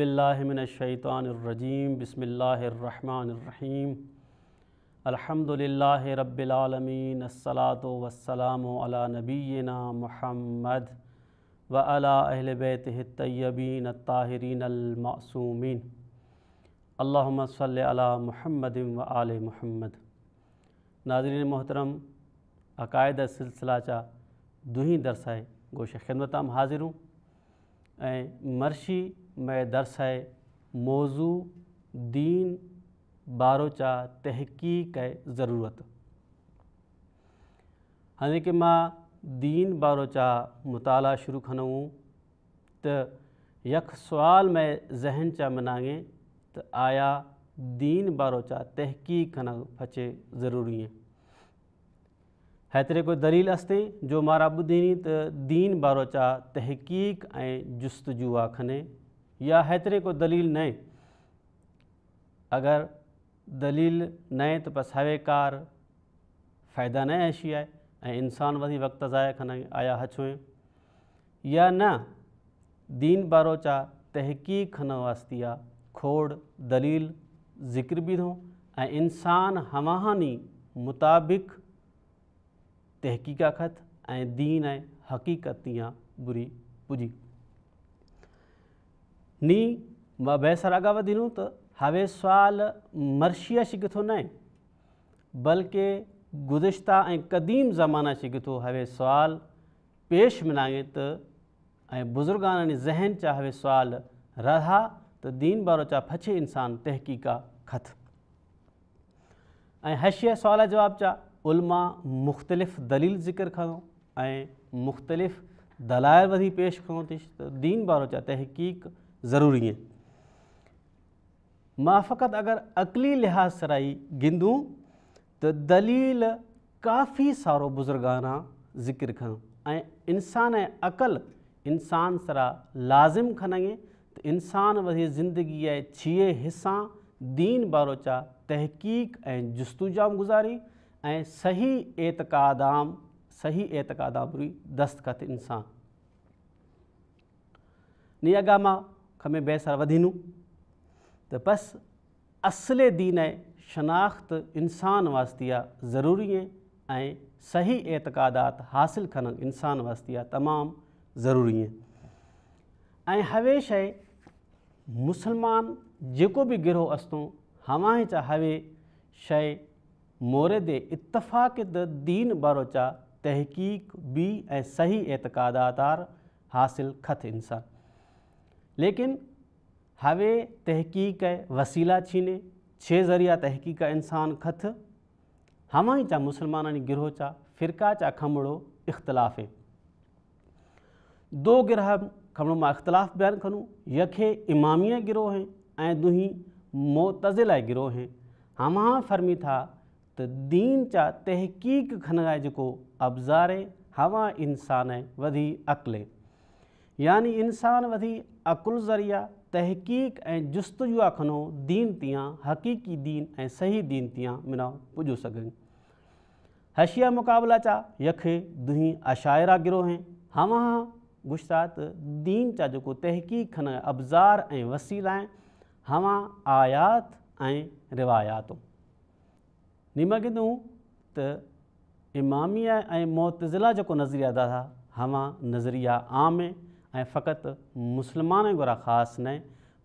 باللہ من الشیطان الرجیم بسم اللہ الرحمن الرحیم الحمد اللہ رب العالمین الصلاة والسلام وسلام نبینا محمد نا اہل بیتہ الطیبین الطاہرین المعصومین اللہم صلی علی محمد و محمد ناظرین محترم عقائد سلسلہ چا دیں درسائے گوش خدمت ہم حاضر حاضروں مرشی मय ہے मौज़ू दीन बारोचा तहक़ीक़ ضرورت ज़रूरत کہ मां दीन बारोचा मुताला शुरु खन हु त यक सुवाल मै ज़हन चा मनाङें त आया दीन बारोचा तहक़ीक़ खन फ़चे ज़रूरी ہے कोई کوئی अस्ते जो جو राबुदीनी त दीन बारोचा तहक़ीक़ تحقیق खने یا حیترے کو دلیل نئے اگر دلیل نئے تو پس ہوئے کار فائدہ نئے ہشی آئے انسان وزی وقت ضائع کھنا آیا ہچوئے یا نہ دین باروچا تحقیق کھنا واسطیا کھوڑ دلیل ذکر بھی دھوں انسان ہمہانی مطابق تحقیقہ کھت دین حقیقتیاں بری پجی नी मां बयसरु अॻा वधी न त हवे सुवाल मर्शियाग थो न बल्कि गुज़िश्ता ऐं क़दीम ज़माना शिके थो हवे सुवाल पेश मिला त ऐं बुज़ुर्गाने ज़हन चा हवे सुवाल रहा त दीन बारो चा फछे इंसान तहक़ीक़ा ख़त ख़ु ऐं हशिय सुवाल जवाब चा उलमा मुख़्तलिफ़ दलील ज़िक्र खयो ऐं मुख़्तलिफ़ दलाल वधी पेश खों अथसि त दीन चा तहक़ीक़ ज़रूरी आहिनि मां फ़क़ति अगरि अक़ली लिहाज़ सराई गंदूं त दलील काफ़ी सारो बुज़ुर्गाना ज़िकिर कनि ऐं इंसान ऐं अक़ल इंसान सरा लाज़िम खन त इंसान वरी ज़िंदगीअ जे छीए हिसां दीन बारोचा तहक़ीक़ ऐं जुस्तू गुज़ारी ऐं सही एतक़ादाम सही एतक़ादाम दस्तख़त इंसान मां खमे बेसर बेसा तो बस असले दीन ऐं शनाख़्त इंसान वास्ती ज़रूरी है सही एतकादात हासिल कर इंसान वास्ती तमाम ज़रूरी है ऐं हवे शइ मुसलमान जो भी गिरोह अस्तो हवाए चा हवे शे मोरे दे इतफ़ाक़िद दीन बारोचा तहक़ीक़ भी ऐं सही एतकादातार हासिल खत इंसान लेकिन हवे तहक़ीक़ वसीला छीने छे ज़रिया तहक़ीक़ इंसान खथ हवा ई जा मुस्लमाननि गिरोह चा फ़िरका चा खमड़ो इख़्तिलाफ़ दो गिरह खमड़ो मां इख़्तिलाफ़ु बयान कनु यखे इमामी गिरोह हैं दुही मोतज़िल ऐं गिरोहै हमां फ़र्मी था त दीन चा तहक़ीक़ खनगा जो जेको अफ़ज़ारे हवा इंसान ऐं वधी अक़ले यानी इंसान वधी अकुल ज़रिया तहक़ीक़ ए जुस्तुआ खनो दीन तियां हक़ीक़ी दीन ए सही दीन तियां मिना पुजू सघनि हशिया मुक़ाबला चा यख दुहीं अशायरा गिरोह हवा हा गुस्ा त दीन चा जो तहक़ीक़ खन अबज़ार ऐं वसीलाऐ हवा आयात ए रिवायातूं निमगितूं त इमामिया ऐं मुतज़िला जेको नज़रिया दादा हवा नज़रिया आम है ऐं फ़क़ति मुस्लमान गुरा ख़ासि न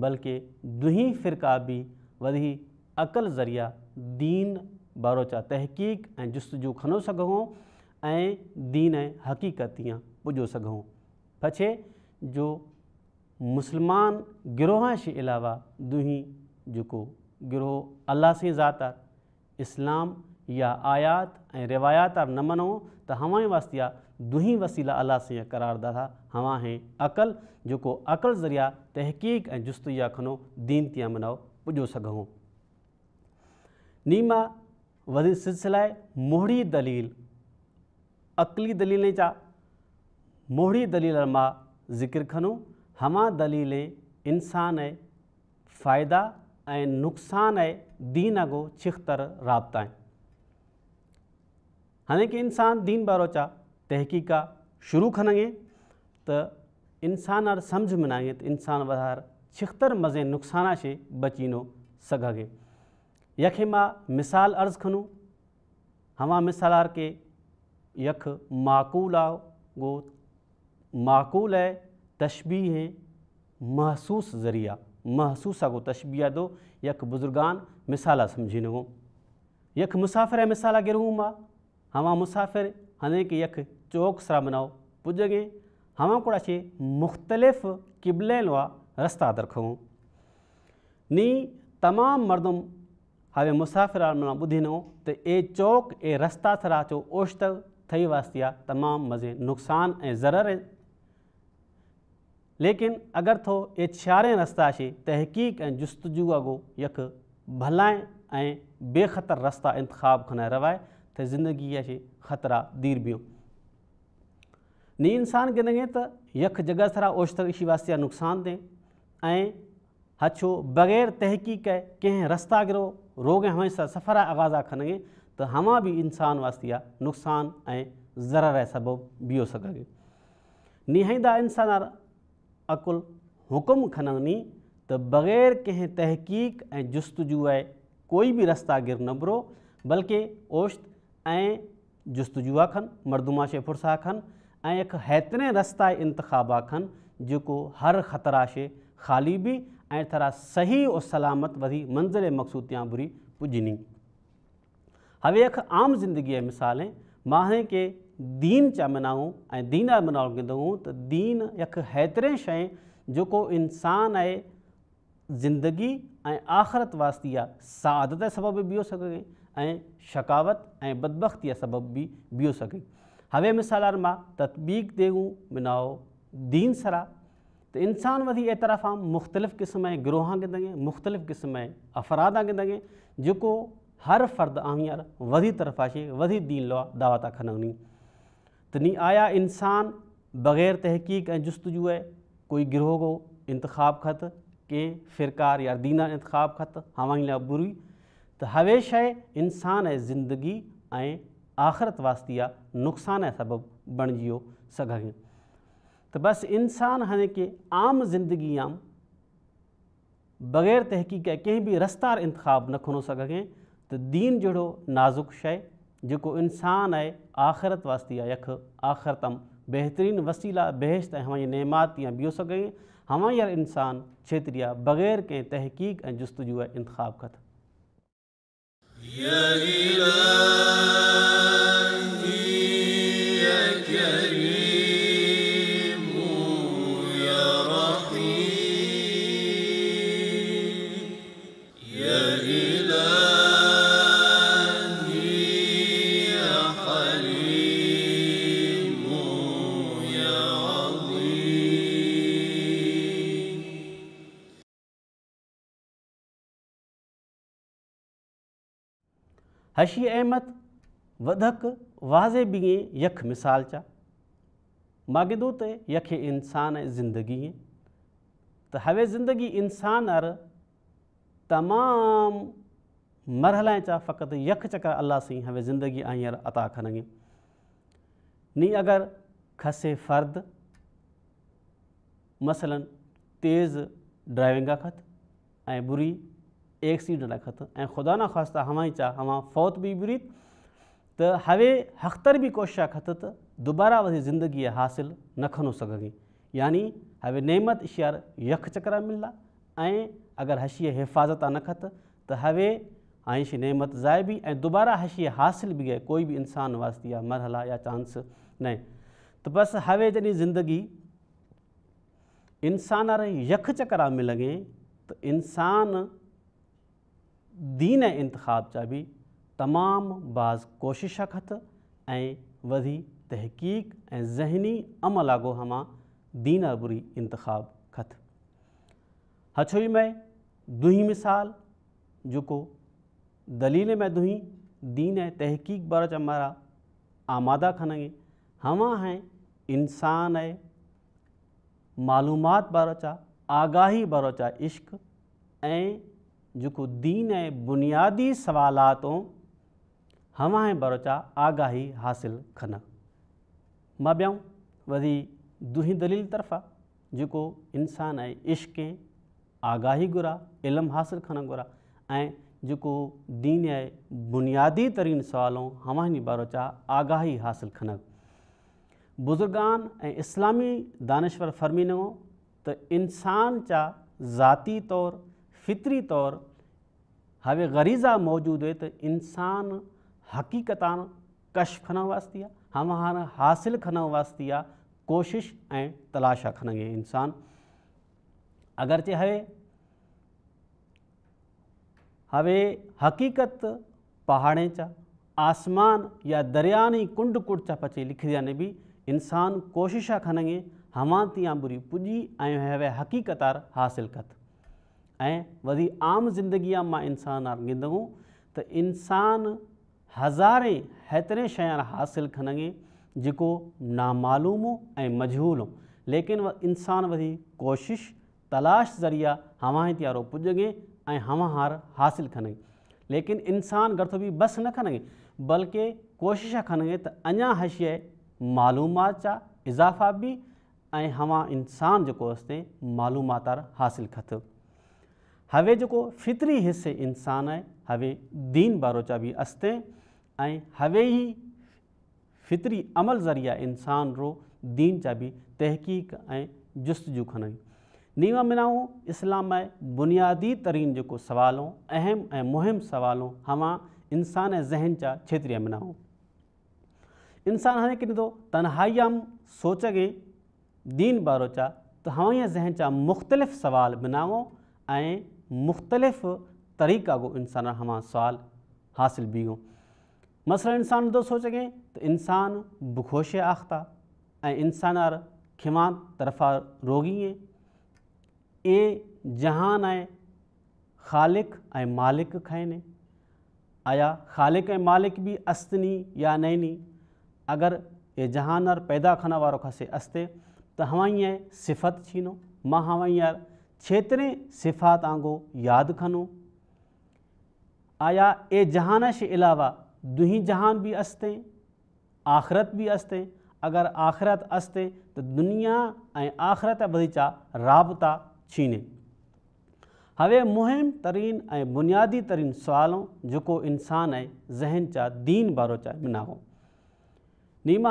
बल्कि दुहि फिरका बि वधी अक़ल ज़रिया दीन बारोचा तहक़ीक़ ऐं जुस्त जो खणो सघूं ऐं दीन ऐं हक़ीक़त या पुॼो सघूं पछे जो मुसलमान गिरोह जे अलावा दुहि जेको गिरोह अलाह सां ज़ात इस्लाम या आयात ऐं रिवायातर न मञूं त हवाई दुही वसीला अलाह साईं करारदा हवा ही अक़लु जेको अक़ल ज़रिया तहक़ीक़ ए जुस्तुया खनो दीन तीअं मनाओ पुजो सघूं नीमा वधीक सिलसिला मोहिड़ी दलील अक़ली दलीले चा मोहिड़ी दलील मा जिक्र खनि हवा दलील इंसान ऐं फ़ायदा ए नुक़सान ऐं दीन अगो छिखतर तर राब्ता आहे हाणे इंसान दीन भरोचा تحقیقہ شروع تو انسان اور سمجھ منائیں تو انسان وادھار چھختر مزے نقصانہ سے بچی گے یکھے ماں مثال ارض کھنوں مثال مثالار کے یک معقول آ گو معقول ہے تشبیح ہے محسوس ذریعہ محسوس آگو تشبیہ دو یک بزرگان مثالہ سمجھنے گو یک مسافر ہے مثالہ گروں ماں ہما مسافر ہنے کہ یک चौक सर मिनो पुजगे हवा कुड़े मुख़्तलिफ़ किबले क़िबलो रस्ता दरखूं नी तमाम मर्दम हावे मुसाफ़िर वारो ॿुधिनो तो ए चौक ए रस्ता सराचो ओशितो थई वास्ती आहे तमाम मज़े नुक़सानु ऐं ज़र लेकिन अगर थो ए छारे रस्ता से तहक़ीक़ ए जुस्तजू अगो यक भलाए बेखतर रस्ता इंतिख खनाए रवाए तो जिंदगी खे ख़तरा दीर ब नी इंसानु गिने त यख जगह सरा ओश्ती वास्तिया नुकसान दें ऐं हछो बग़ैर तहक़ीक़ कंहिं रस्ता गिरो रोग रोगा सफ़र आगाज़ा खनगे त हवा बि इंसानु वास्तिया नुक़सान ऐं ज़र जे सबबु बीहो सघे निहाईदा इंसान अकुल हुकुम खन नी त बग़ैर कंहिं तहक़ीक़ ऐं जुस्तजुआ कोई बि रस्ता गिर न बरो बल्कि ओश्त ऐं जुस्तजुआ खनि मर्दुमाशे फुर्सा खनि ऐं हिकु हेतिरे रस्ता ऐं इंतिखाबा खनि जेको हर ख़तरा शइ ख़ाली बि ऐं थरा सही ओ सलामत वधी मंज़िल मक़सूदियां बुरी पुॼिनी हवे हिकु आम ज़िंदगीअ मिसाल मां के दीन जा मनाऊं ऐं दीन जा मनाउ कंदो हुओ त दीन हिकु हेतिरे शइ जेको इंसान आहे ज़िंदगी ऐं आख़िरत वास्ती आहे सादत सबबु बीओ सघे ऐं सकावत ऐं बदबखख़ी जा बि बी सघे ہوے مثال تطبیق دے دیو مناو دین سرا تو انسان اعتراف ہم مختلف قسم کے گروہاں گندگے مختلف قسم کے دیں گندگے جو ہر فرد آہیار ودی طرف آشے ودی دین لوا داو کھنونی تو نی آیا انسان بغیر تحقیق ہے جستجو ہے کوئی گروہ کو انتخاب خط فرکار یا دینہ انتخاب خط بروی تو ہویش ہے انسان ہے زندگی आख़िरत वास्ती आहे नुक़सानु सबबु बणिजी वियो सघे त बसि इंसानु हाणे की आम ज़िंदगीअ बग़ैर तहक़ीक़ ऐं कंहिं बि रस्तार इंतिखु न खुणो सघे त दीन जहिड़ो नाज़ुक शइ जेको इंसानु आहे आख़िरत वास्ती आहे यखु आख़िरतम बहितरीनु वसीला बहश ऐं हवाई नेमात या बीहो सघें हवाई हर इंसानु जेतिरी आहे बग़ैर कंहिं तहक़ीक़ ऐं इंतिखाब हशी अहमद वधक वाज़े बिगे यख मिसाल चा मागिदू त यखे इंसान ऐं ज़िंदगीअ त हवे ज़िंदगी इंसान अर तमामु मरहला चा फ़क़ति यख चक्र अलाह सी हवे ज़िंदगी आई अर अता खनिंग नी अगर खसे फ़र्द मसलन तेज़ ड्राइविंगा ख़त ऐं बुरी एक्सीडेंट ख़तु ऐं ख़ुदा न ख़्वाहि हवाई हवा फौत बि बि त हवे हख़्तर बि कोशिश आहे ख़तु त दुबारा वधी ज़िंदगीअ न खनो सघे यानि हवे नेमत इशियार यु चक्र मिलंदा ऐं अगरि हशीअ हिफ़ाज़त न ख़तु त हवे आइशी नेमत ज़ाइबी ऐं दुबारा हशीअ हासिलु बि कई कोई बि इंसानु वास्ती आहे मरहला या चांस न आहे त हवे जॾहिं ज़िंदगी इंसान इंसान دین انتخاب بھی تمام بعض کوشش ختی تحقیق ای ذہنی عمل آگو ہما دین بری انتخاب خط ہچوئی میں دہ مثال جو کو دلیل میں دہی دین تحقیق بار چ میرا آمادہ کھنگے ہما ہیں انسان ہے معلومات بار چا آگاہی بروچا عشق این जो दीन ए बुनियादी सवालातो हवाए भरोचा आगाही हासिल खन मां ॿियऊं वरी दुही दलील तरफ़ा जो इंसान ए इश्क आगाही घुरा इलम हासिल खन घुरा जो दीन ए बुनियादी तरीन सवालों सवाल भरोचा आगाही हासिल खन बुज़ुर्गान इस्लामी दानश्वर फ़र्मीनो तो इंसान चा ज़ाती तौर फितरी तौर हवे ग़रीज़ा मौजूद हुए तो इंसान हक़ीक़त कश खन वास्ती आहे हम हाँ हासिल खन वास्ती आहे कोशिश ए तलाश खन गए इंसान अगरि चए हवे हवे हक़ीक़त पहाड़े चा आसमान या दरियानी कुंड कुट चा पचे लिख दिया ने भी इंसान कोशिशा खन गए इहे हवातीअ बुरी पुजी हवे हक़ीक़तारु हासिल कतु ऐं वरी आम ज़िंदगी जा मां इंसान हींदुमि त इंसान हज़ारे हेतिरे शयां वार हासिलु खने जेको नामालूमो ऐं मजहूल हो लेकिन इंसानु वरी कोशिश तलाश ज़रिया हवा तियारो पुॼंगे ऐं हार हासिलु खने लेकिन इंसानु गर्द बि बस न खन बल्कि कोशिश खने त अञा हर शइ जा इज़ाफ़ा बि ऐं हवा इंसानु जेको हुयसि त मालूमातार हासिलु खतु हवे जेको फितिरी हिस्से इंसानु आहे हवे दीन बारोचा बि अस्ते हवे ई फितिरी अमल ज़रिया इंसान जो दीन जा तहक़ीक़ ऐं जुस्तू खनि नीम इस्लाम ऐं बुनियादी तरीन जेको सुवालो अहिम ऐं मुहिम सवालो हवा इंसान ज़हन जा छेत्रीअ मिनाऊं इंसानु हाणे कि ॾिठो तनहाइयम सोच गे दीन बारोचा त ज़हन जा मुख़्तलिफ़ु सुवाल मिनाओ مختلف طریقہ گو انسان ہما سوال حاصل بھی گو مسئلہ انسان دو سوچے گئے تو انسان بخوش آختا انسان آر کھمان طرف آر روگی ہیں اے جہان آئے خالق آئے مالک کھائنے آیا خالق آئے مالک بھی استنی یا نینی اگر اے جہان آر پیدا کھانا وارو کھا سے استے تو ہمائی ہیں صفت چھینو ماں ہمائی چتریں صفات آنگو یاد کھنو آیا اے جہانش علاوہ دوہیں جہان بھی استیں آخرت بھی استیں اگر آخرت تو اثنیا آخرت بدیچہ رابطہ چھینے ہوے مہم ترین اِن بنیادی ترین سوالوں جو کو انسان ہے ذہن چاہ دین بارو باروچہ بنا ہو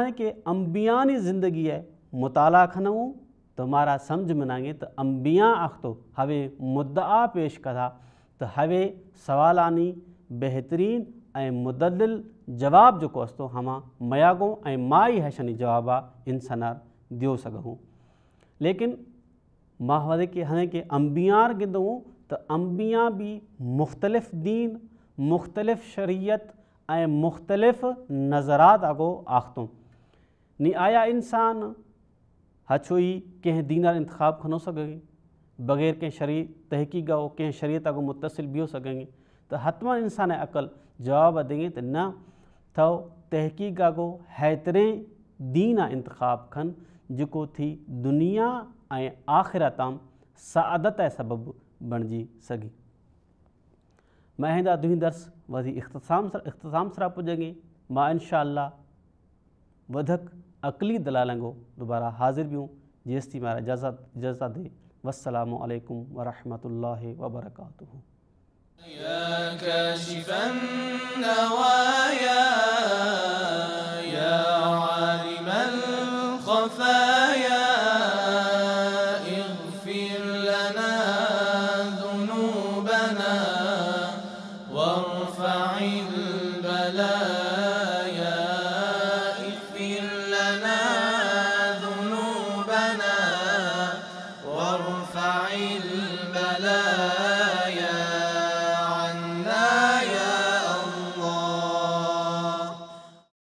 ہے کہ انبیانی زندگی ہے مطالعہ کھنو तो मारा समझ में नगे तो अंबिया आखतो हवे मुद्दा पेश करा तो हवे सवालानी बहितरीन ऐं जवाब जो जेको असां हवा मयागो ऐं मा ई जवाब आहे इन्सनार दियो सघूं लेकिन माहवरे के हने के की अंबियार गंदो तो अंबिया भी मुख़्तलिफ़ दीन मुख़्तलिफ़ शरीयत ऐं मुख़्तलिफ़ नज़रात आगो आख़ो नि आया इंसान हछो ई कंहिं दीनार इंतिखाब खनो सघें बग़ैर कें शरीरु तहक़ीक़ हो कें शरीत अगो मुतसिल सघे त हथु वॾे इंसानु ऐं अक़लु जवाबु ॾिगे त न तहकीक अगो हैतरे दीन आहे इंतिखाबु खनि जेको थी दुनिया ऐं आख़िर तम सदत आदत ऐं सबबि बणिजी सघे महीना दुहीदर्स वधी इख़्तिसाम सां इख़्तसाम सरा पुजेंगे माँ इनशा वधक अकली दलालंगो दोबारा हाजिर भी हूँ जी एस टी मेरा इजाज़त इजाज़त दे वसलम वरहमत ला वबरक يا عالم الخفايا